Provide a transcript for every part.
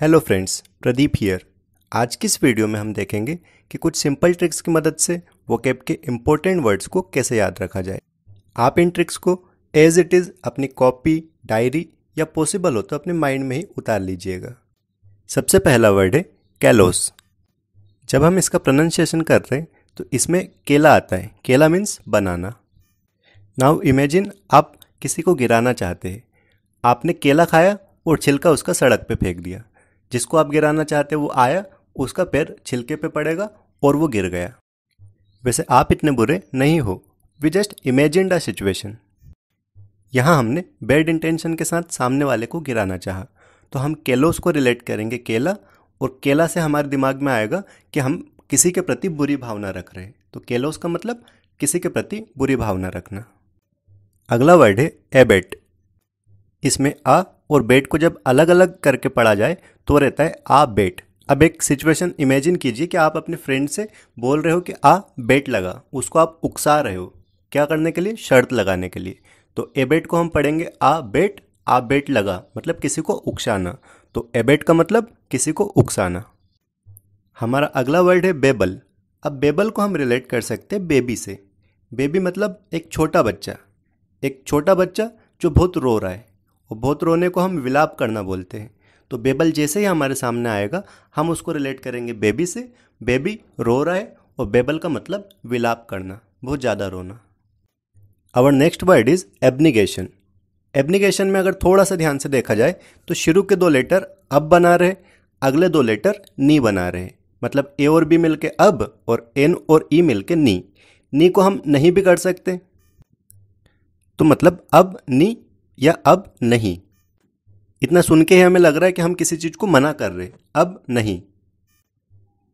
hello friends Pradeep here आज की इस वीडियो में हम देखेंगे कि कुछ सिंपल ट्रिक्स की मदद से वो कैप के इम्पोर्टेंट वर्ड्स को कैसे याद रखा जाए आप इन ट्रिक्स को एज इट इज़ अपनी कॉपी डायरी या पॉसिबल हो तो अपने माइंड में ही उतार लीजिएगा सबसे पहला वर्ड है कैलोस जब हम इसका प्रोनाउंसिएशन कर रहे हैं तो इसमें केला आता है केला मीन्स बनाना नाउ इमेजिन आप किसी को गिराना चाहते हैं आपने केला खाया और छिलका उसका सड़क पर फेंक दिया जिसको आप गिराना चाहते वो आया उसका पैर छिलके पे पड़ेगा और वो गिर गया वैसे आप इतने बुरे नहीं हो we just imagine a situation यहाँ हमने बेड इंटेंशन के साथ सामने वाले को गिराना चाहा तो हम केलोस को रिलेट करेंगे केला और केला से हमारे दिमाग में आएगा कि हम किसी के प्रति बुरी भावना रख रहे हैं तो केलोस का मतलब किसी के प्रति बुरी भावना रखना अगला वर्ड है एबेट इसमें आ और बेट को जब अलग अलग करके पढ़ा जाए तो रहता है आ बेट अब एक सिचुएशन इमेजिन कीजिए कि आप अपने फ्रेंड से बोल रहे हो कि आ बेट लगा उसको आप उकसा रहे हो क्या करने के लिए शर्त लगाने के लिए तो एबेट को हम पढ़ेंगे आ बेट आ बेट लगा मतलब किसी को उकसाना तो एबेट का मतलब किसी को उकसाना हमारा अगला वर्ड है बेबल अब बेबल को हम रिलेट कर सकते हैं बेबी से बेबी मतलब एक छोटा बच्चा एक छोटा बच्चा जो बहुत रो रहा है और बहुत रोने को हम विलाप करना बोलते हैं तो बेबल जैसे ही हमारे सामने आएगा हम उसको रिलेट करेंगे बेबी से बेबी रो रहा है और बेबल का मतलब विलाप करना बहुत ज़्यादा रोना our next word is abnegation abnegation में अगर थोड़ा सा ध्यान से देखा जाए तो शुरू के दो लेटर अब बना रहे अगले दो लेटर नी बना रहे मतलब ए और बी मिलके अब और एन और ई e मिलके नी नी को हम नहीं भी कर सकते तो मतलब अब नी या अब नहीं इतना सुन के ही हमें लग रहा है कि हम किसी चीज़ को मना कर रहे अब नहीं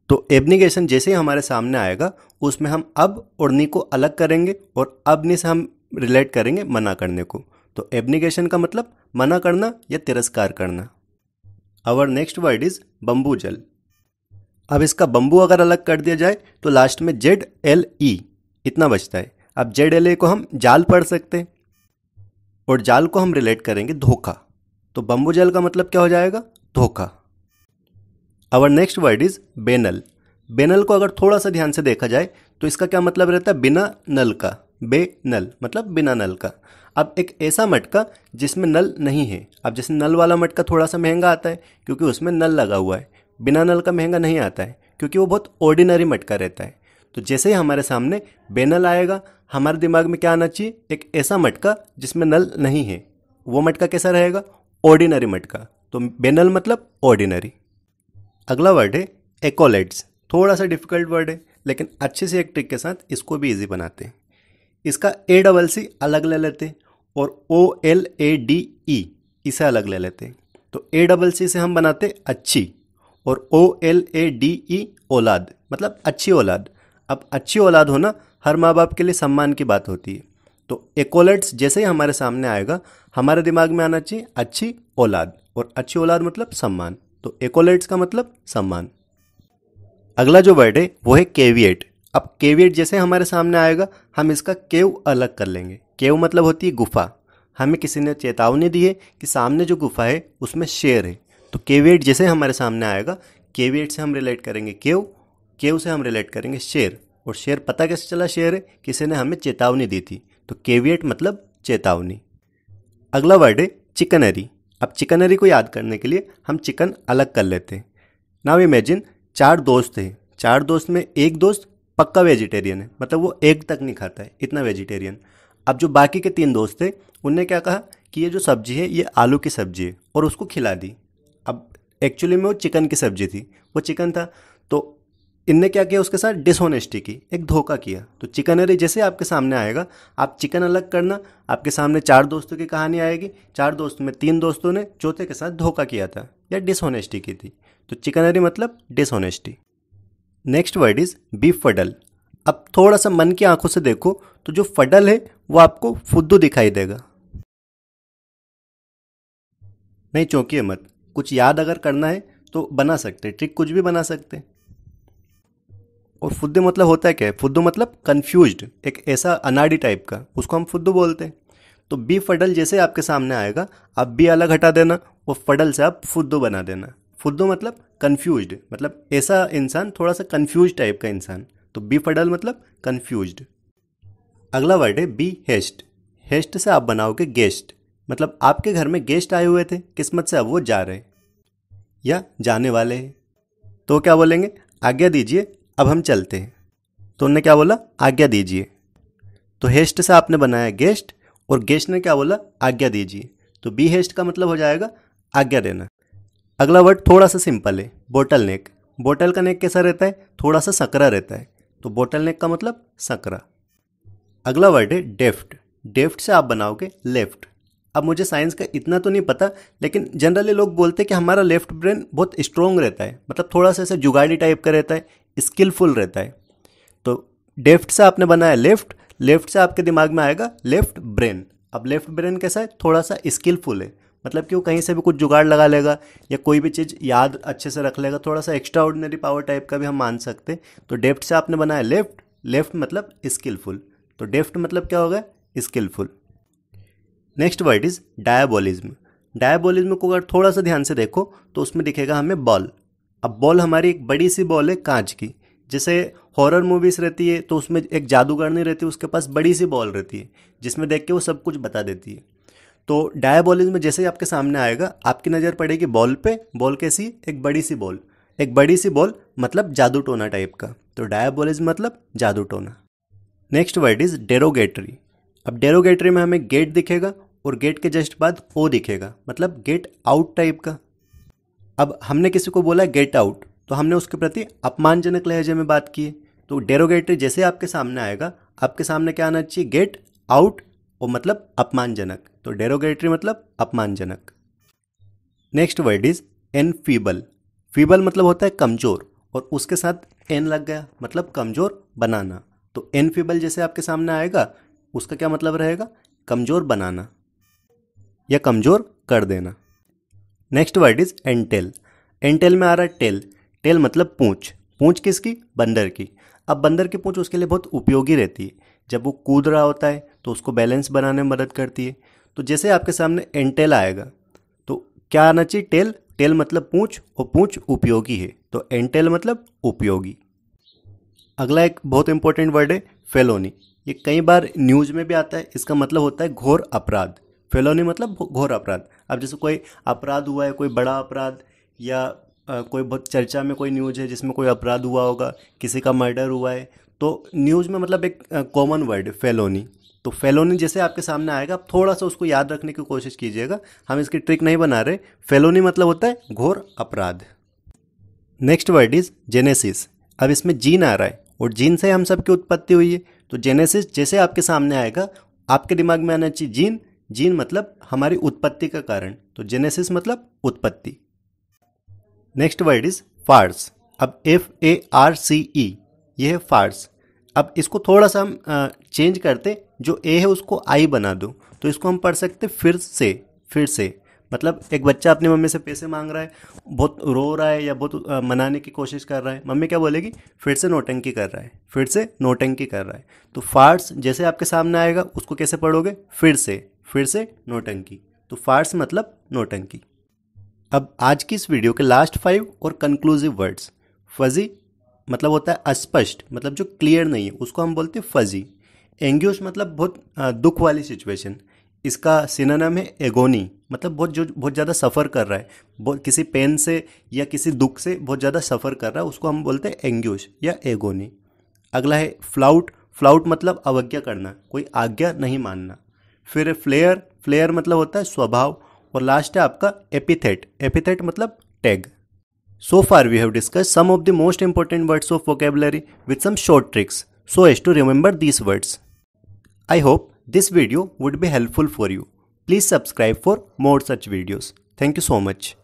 तो एब्निगेशन जैसे ही हमारे सामने आएगा उसमें हम अब और नी को अलग करेंगे और अब नी से हम रिलेट करेंगे मना करने को तो एब्निगेशन का मतलब मना करना या तिरस्कार करना our next word is bamboozle अब इसका बम्बू अगर अलग कर दिया जाए तो लास्ट में जेड एल ई इतना बचता है अब जेड एल ए को हम जाल पढ़ सकते हैं और जाल को हम रिलेट करेंगे धोखा तो बम्बू जाल का मतलब क्या हो जाएगा धोखा our next word is banal banal को अगर थोड़ा सा ध्यान से देखा जाए तो इसका क्या मतलब रहता है बिना नल का बे नल मतलब बिना नल का अब एक ऐसा मटका जिसमें नल नहीं है अब जैसे नल वाला मटका थोड़ा सा महंगा आता है क्योंकि उसमें नल लगा हुआ है बिना नल का महंगा नहीं आता है क्योंकि वो बहुत ऑर्डिनरी मटका रहता है तो जैसे ही हमारे सामने बेनल आएगा हमारे दिमाग में क्या आना चाहिए एक ऐसा मटका जिसमें नल नहीं है वो मटका कैसा रहेगा ऑर्डिनरी मटका तो बेनल मतलब ऑर्डिनरी अगला वर्ड है एकोलेट्स थोड़ा सा डिफिकल्ट वर्ड है लेकिन अच्छे से एक ट्रिक के साथ इसको भी इजी बनाते हैं इसका ए डबल सी अलग ले लेते हैं और O L A D E इसे अलग ले लेते हैं तो ए डबल सी से हम बनाते अच्छी और O L A D E औलाद मतलब अच्छी औलाद अब अच्छी औलाद होना हर माँ बाप के लिए सम्मान की बात होती है तो एकोलेट्स जैसे ही हमारे सामने आएगा हमारे दिमाग में आना चाहिए अच्छी औलाद और अच्छी औलाद मतलब सम्मान तो एकोलेट्स का मतलब सम्मान अगला जो वर्ड है वो है केवियट अब केवियट जैसे हमारे सामने आएगा हम इसका केव अलग कर लेंगे केव मतलब होती है गुफा हमें किसी ने चेतावनी दी है कि सामने जो गुफा है उसमें शेर है तो केवियट जैसे हमारे सामने आएगा केवियट से हम रिलेट करेंगे केव के उसे हम रिलेट करेंगे शेर और शेर पता कैसे चला शेर है किसी ने हमें चेतावनी दी थी तो केवियट मतलब चेतावनी अगला वर्ड है चिकनरी अब चिकनरी को याद करने के लिए हम चिकन अलग कर लेते हैं नाउ इमेजिन चार दोस्त हैं चार दोस्त में एक दोस्त पक्का वेजिटेरियन है मतलब वो एक तक नहीं खाता है इतना वेजिटेरियन अब जो बाकी के तीन दोस्त थे उनने क्या कहा कि ये जो सब्जी है ये आलू की सब्जी है और उसको खिला दी अब एक्चुअली में वो चिकन की सब्जी थी वो चिकन था तो इनने क्या किया उसके साथ डिसहोनेस्टी की एक धोखा किया तो चिकनरी जैसे आपके सामने आएगा आप चिकन अलग करना आपके सामने चार दोस्तों की कहानी आएगी चार दोस्तों में तीन दोस्तों ने चौथे के साथ धोखा किया था या डिसहोनेस्टी की थी तो चिकनरी मतलब dishonesty next word is befuddle अब थोड़ा सा मन की आंखों से देखो तो जो फडल है वो आपको फुद्दू दिखाई देगा नहीं चौंकी मत कुछ याद अगर करना है तो बना सकते ट्रिक कुछ भी बना सकते और फुद्दे मतलब होता है क्या है फुद्दो मतलब कन्फ्यूज एक ऐसा अनाड़ी टाइप का उसको हम फुद्दो बोलते हैं तो बी फडल जैसे आपके सामने आएगा आप बी अलग हटा देना और फडल से आप फुद्दो बना देना फुद्दो मतलब कन्फ्यूज मतलब ऐसा इंसान थोड़ा सा कन्फ्यूज टाइप का इंसान तो बी फडल मतलब कन्फ्यूज अगला वर्ड है बी हेस्ट हेस्ट से आप बनाओगे गेस्ट मतलब आपके घर में गेस्ट आए हुए थे किस्मत से अब वो जा रहे या जाने वाले हैं तो क्या बोलेंगे आज्ञा दीजिए अब हम चलते हैं तो उनने क्या बोला आज्ञा दीजिए तो हेस्ट से आपने बनाया गेस्ट और गेस्ट ने क्या बोला आज्ञा दीजिए तो बी हेस्ट का मतलब हो जाएगा आज्ञा देना अगला वर्ड थोड़ा सा सिंपल है बोटल नेक बोटल का नेक कैसा रहता है थोड़ा सा सकरा रहता है तो बोटल नेक का मतलब सकरा अगला वर्ड है डेफ्ट डेफ्ट से आप बनाओगे लेफ्ट अब मुझे साइंस का इतना तो नहीं पता लेकिन जनरली लोग बोलते हैं कि हमारा लेफ्ट ब्रेन बहुत स्ट्रॉन्ग रहता है मतलब थोड़ा सा ऐसे जुगाड़ी टाइप का रहता है स्किलफुल रहता है तो डेफ्ट से आपने बनाया लेफ्ट लेफ्ट से आपके दिमाग में आएगा लेफ्ट ब्रेन अब लेफ्ट ब्रेन कैसा है थोड़ा सा स्किलफुल है मतलब कि वो कहीं से भी कुछ जुगाड़ लगा लेगा या कोई भी चीज़ याद अच्छे से रख लेगा थोड़ा सा एक्स्ट्रा ऑर्डिनरी पावर टाइप का भी हम मान सकते हैं तो डेफ्ट से आपने बनाया लेफ्ट लेफ्ट मतलब स्किलफुल तो डेफ्ट मतलब क्या होगा skilful next word is diabolism diabolism को अगर थोड़ा सा ध्यान से देखो तो उसमें दिखेगा हमें बॉल अब बॉल हमारी एक बड़ी सी बॉल है कांच की जैसे हॉरर मूवीज़ रहती है तो उसमें एक जादूगरनी रहती है उसके पास बड़ी सी बॉल रहती है जिसमें देख के वो सब कुछ बता देती है तो डायाबॉलिज में जैसे ही आपके सामने आएगा आपकी नज़र पड़ेगी बॉल पे बॉल कैसी एक बड़ी सी बॉल एक बड़ी सी बॉल मतलब जादू टोना टाइप का तो डायाबॉलिज मतलब जादू टोना नेक्स्ट वर्ड इज़ डेरोगेटरी अब डेरोगेटरी में हमें गेट दिखेगा और गेट के जस्ट बाद ओ दिखेगा मतलब गेट आउट टाइप का अब हमने किसी को बोला गेट आउट तो हमने उसके प्रति अपमानजनक लहजे में बात की तो डेरोगेटरी जैसे आपके सामने आएगा आपके सामने क्या आना चाहिए गेट आउट और मतलब अपमानजनक तो डेरोगेटरी मतलब अपमानजनक next word is enfeeble feeble मतलब होता है कमजोर और उसके साथ एन लग गया मतलब कमजोर बनाना तो एन फीबल जैसे आपके सामने आएगा उसका क्या मतलब रहेगा कमजोर बनाना या कमजोर कर देना next word is entail entail में आ रहा है टेल टेल मतलब पूँछ पूँछ किसकी बंदर की अब बंदर की पूँछ उसके लिए बहुत उपयोगी रहती है जब वो कूद रहा होता है तो उसको बैलेंस बनाने में मदद करती है तो जैसे आपके सामने एंटेल आएगा तो क्या आना चाहिए टेल टेल मतलब पूँछ और पूँछ उपयोगी है तो एंटेल मतलब उपयोगी अगला एक बहुत इंपॉर्टेंट वर्ड है फेलोनी ये कई बार न्यूज़ में भी आता है इसका मतलब होता है घोर अपराध फेलोनी मतलब घोर अपराध अब जैसे कोई अपराध हुआ है कोई बड़ा अपराध या कोई बहुत चर्चा में कोई न्यूज है जिसमें कोई अपराध हुआ होगा किसी का मर्डर हुआ है तो न्यूज में मतलब एक कॉमन वर्ड फेलोनी तो फेलोनी जैसे आपके सामने आएगा आप थोड़ा सा उसको याद रखने की कोशिश कीजिएगा हम इसकी ट्रिक नहीं बना रहे फेलोनी मतलब होता है घोर अपराध नेक्स्ट वर्ड इज जेनेसिस अब इसमें जीन आ रहा है और जीन से हम सब की उत्पत्ति हुई है तो जेनेसिस जैसे आपके सामने आएगा आपके दिमाग में आना चाहिए जीन जीन मतलब हमारी उत्पत्ति का कारण तो जेनेसिस मतलब उत्पत्ति नेक्स्ट वर्ड इज फार्स अब एफ ए आर सी ई ये है फार्स अब इसको थोड़ा सा हम चेंज करते जो ए है उसको आई बना दो तो इसको हम पढ़ सकते फिर से फिर से मतलब एक बच्चा अपनी मम्मी से पैसे मांग रहा है बहुत रो रहा है या बहुत मनाने की कोशिश कर रहा है मम्मी क्या बोलेगी फिर से नोटंकी कर रहा है फिर से नोटंकी कर रहा है तो फार्स जैसे आपके सामने आएगा उसको कैसे पढ़ोगे फिर से फिर से नोटंकी तो फार्स मतलब नोटंकी अब आज की इस वीडियो के लास्ट फाइव और कंक्लूसिव वर्ड्स फजी मतलब होता है अस्पष्ट मतलब जो क्लियर नहीं है उसको हम बोलते हैं फजी एंग्यूश मतलब बहुत दुख वाली सिचुएशन इसका नाम है एगोनी मतलब बहुत जो बहुत ज़्यादा सफ़र कर रहा है बहुत किसी पेन से या किसी दुख से बहुत ज़्यादा सफ़र कर रहा है उसको हम बोलते हैं एंग्यूश या एगोनी अगला है फ्लाउट फ्लाउट मतलब अवज्ञा करना कोई आज्ञा नहीं मानना फिर फ्लेयर फ्लेयर मतलब होता है स्वभाव और लास्ट है आपका एपिथेट एपिथेट मतलब tag so far we have discuss some of the most important words of vocabulary with some short tricks so as to remember these words I hope this video would be helpful for you please subscribe for more such videos thank you so much